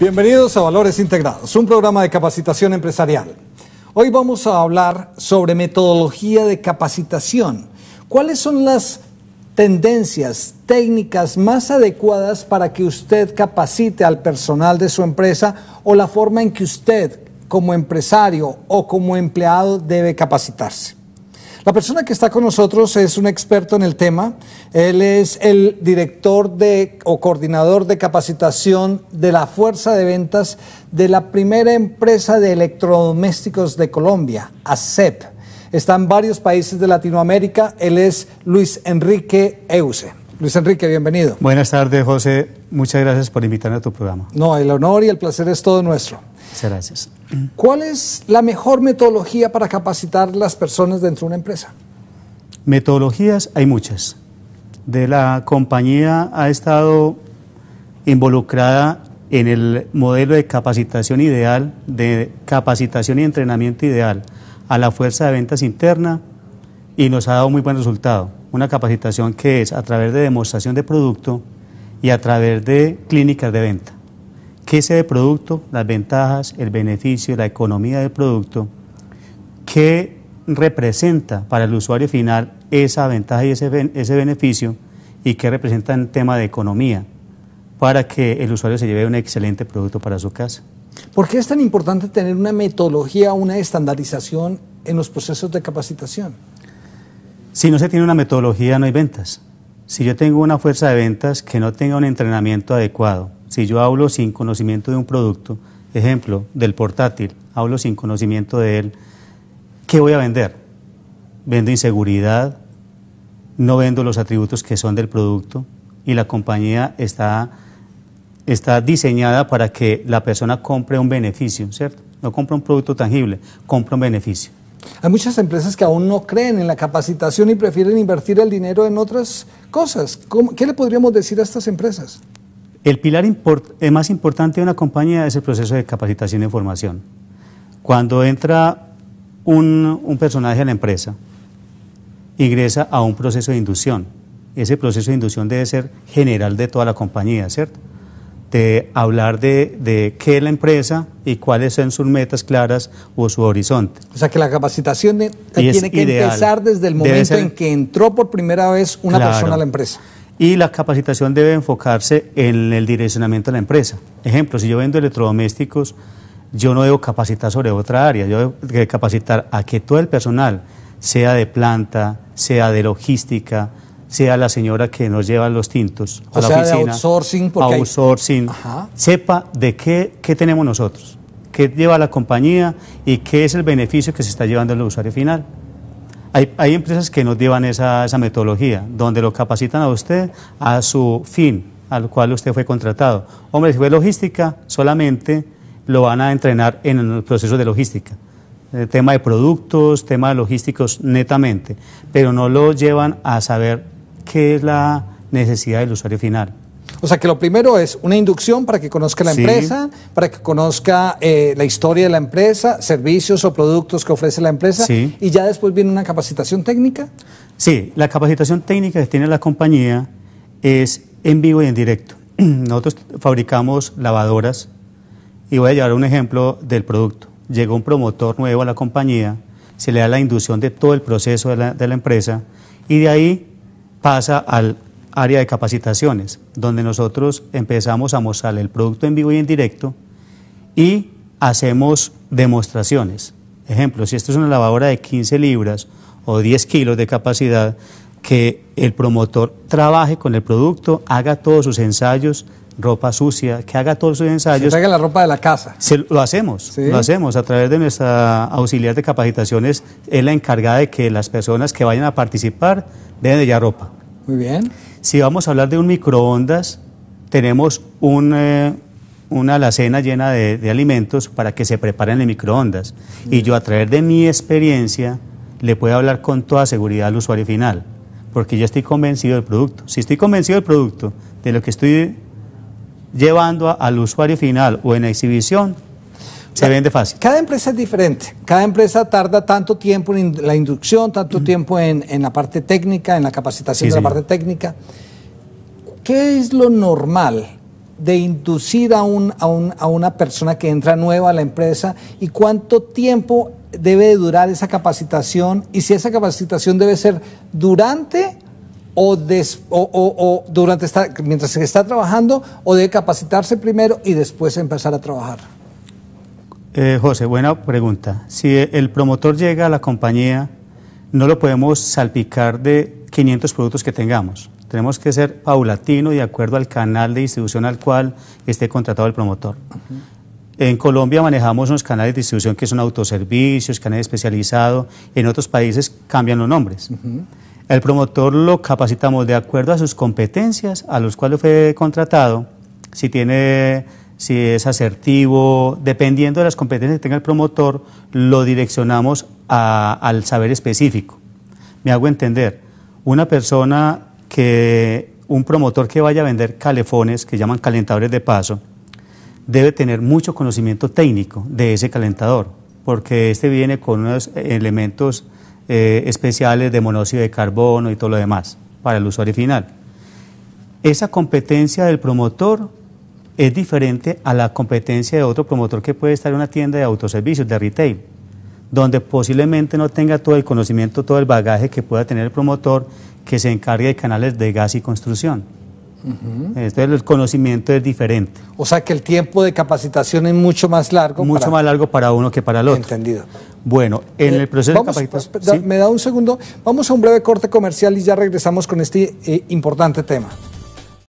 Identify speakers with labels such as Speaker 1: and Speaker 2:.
Speaker 1: Bienvenidos a Valores Integrados, un programa de capacitación empresarial. Hoy vamos a hablar sobre metodología de capacitación. ¿Cuáles son las tendencias, técnicas más adecuadas para que usted capacite al personal de su empresa o la forma en que usted como empresario o como empleado debe capacitarse? La persona que está con nosotros es un experto en el tema. Él es el director de o coordinador de capacitación de la fuerza de ventas de la primera empresa de electrodomésticos de Colombia, ACEP. Está en varios países de Latinoamérica. Él es Luis Enrique Euse. Luis Enrique, bienvenido.
Speaker 2: Buenas tardes, José. Muchas gracias por invitarme a tu programa.
Speaker 1: No, el honor y el placer es todo nuestro. Muchas gracias. ¿Cuál es la mejor metodología para capacitar las personas dentro de una empresa?
Speaker 2: Metodologías hay muchas. De la compañía ha estado involucrada en el modelo de capacitación ideal, de capacitación y entrenamiento ideal a la fuerza de ventas interna y nos ha dado muy buen resultado. Una capacitación que es a través de demostración de producto y a través de clínicas de venta qué es el producto, las ventajas, el beneficio, la economía del producto, qué representa para el usuario final esa ventaja y ese, ese beneficio y qué representa en tema de economía para que el usuario se lleve un excelente producto para su casa.
Speaker 1: ¿Por qué es tan importante tener una metodología, una estandarización en los procesos de capacitación?
Speaker 2: Si no se tiene una metodología, no hay ventas. Si yo tengo una fuerza de ventas que no tenga un entrenamiento adecuado, si yo hablo sin conocimiento de un producto, ejemplo, del portátil, hablo sin conocimiento de él, ¿qué voy a vender? Vendo inseguridad, no vendo los atributos que son del producto y la compañía está, está diseñada para que la persona compre un beneficio, ¿cierto? No compra un producto tangible, compra un beneficio.
Speaker 1: Hay muchas empresas que aún no creen en la capacitación y prefieren invertir el dinero en otras cosas. ¿Qué le podríamos decir a estas empresas?
Speaker 2: El pilar eh, más importante de una compañía es el proceso de capacitación y formación. Cuando entra un, personaje a la empresa, ingresa a un proceso de inducción. Ese proceso de inducción debe ser general de toda la compañía, ¿cierto? de hablar de, qué es la empresa y cuáles son sus metas claras o su horizonte. O sea que la capacitación tiene que empezar desde el momento en
Speaker 1: que entró por primera vez una persona a la empresa
Speaker 2: y la capacitación debe enfocarse en el direccionamiento de la empresa. Ejemplo, si yo vendo electrodomésticos, yo no debo capacitar sobre otra área, yo debo capacitar a que todo el personal, sea de planta, sea de logística, sea la señora que nos lleva los tintos o a la sea, de outsourcing, porque outsourcing sepa de qué, qué tenemos nosotros, qué lleva la compañía y qué es el beneficio que se está llevando el usuario final. Hay, empresas que nos llevan esa, esa metodología, donde lo capacitan a usted a su fin, al cual usted fue contratado. Hombre, si fue logística, solamente lo van a entrenar en el proceso de logística. Eh, tema de productos, tema de logísticos netamente, pero no lo llevan a saber qué es la necesidad del usuario final. O sea que lo primero es una inducción para que conozca
Speaker 1: la empresa, para que conozca eh, la historia de la empresa, servicios o productos que ofrece la
Speaker 2: empresa. Y
Speaker 1: ya después viene una capacitación técnica.
Speaker 2: Sí, la capacitación técnica que tiene la compañía es en vivo y en directo. Nosotros fabricamos lavadoras y voy a llevar un ejemplo del producto. Llega un promotor nuevo a la compañía, se le da la inducción de todo el proceso de la empresa y de ahí pasa al área de capacitaciones, donde nosotros empezamos a mostrar el producto en vivo y en directo y hacemos demostraciones. Ejemplo, si esto es una lavadora de 15 libras o 10 kilos de capacidad, que el promotor trabaje con el producto, haga todos sus ensayos, ropa sucia, que haga todos sus ensayos. Que la ropa de la casa. lo hacemos, lo hacemos a través de nuestra auxiliar de capacitaciones, es la encargada de que las personas que vayan a participar den de ya ropa. Muy bien. Si vamos a hablar de un microondas, tenemos un, eh, una alacena llena de, alimentos para que se preparen en microondas. Y yo a través de mi experiencia le puedo hablar con toda seguridad al usuario final, porque yo estoy convencido del producto. Si estoy convencido del producto, de lo que estoy llevando al usuario final o en la exhibición, se fácil. Cada empresa es diferente. Cada empresa tarda
Speaker 1: tanto tiempo en la inducción, tanto tiempo en, la parte técnica, en la capacitación de la parte técnica. ¿Qué es lo normal de inducir a, un, a, un, a una persona que entra nueva a la empresa y cuánto tiempo debe durar esa capacitación y si esa capacitación debe ser durante o, o, durante mientras se está trabajando o debe capacitarse primero y después empezar a trabajar?
Speaker 2: Eh, José, buena pregunta. Si el promotor llega a la compañía, no lo podemos salpicar de 500 productos que tengamos. Tenemos que ser paulatino de acuerdo al canal de distribución al cual esté contratado el promotor. En Colombia manejamos unos canales de distribución que son autoservicios, canales especializados. En otros países cambian los nombres. El promotor lo capacitamos de acuerdo a sus competencias, a los cuales fue contratado. Si tiene si es asertivo, dependiendo de las competencias que tenga el promotor, lo direccionamos al saber específico. Me hago entender, una persona que, un promotor que vaya a vender calefones, que llaman calentadores de paso, debe tener mucho conocimiento técnico de ese calentador, porque este viene con unos elementos eh, especiales de monóxido de carbono y todo lo demás para el usuario final. Esa competencia del promotor es diferente a la competencia de otro promotor que puede estar en una tienda de autoservicios, de retail, donde posiblemente no tenga todo el conocimiento, todo el bagaje que pueda tener el promotor que se encargue de canales de gas y construcción. Entonces el conocimiento es diferente. O sea que el tiempo de capacitación es mucho más largo. Mucho más largo para uno que para el otro. Entendido. Bueno, en el eh, proceso de capacitación... Pues,
Speaker 1: me da un segundo. Vamos a un breve corte comercial y ya regresamos con este eh, importante tema.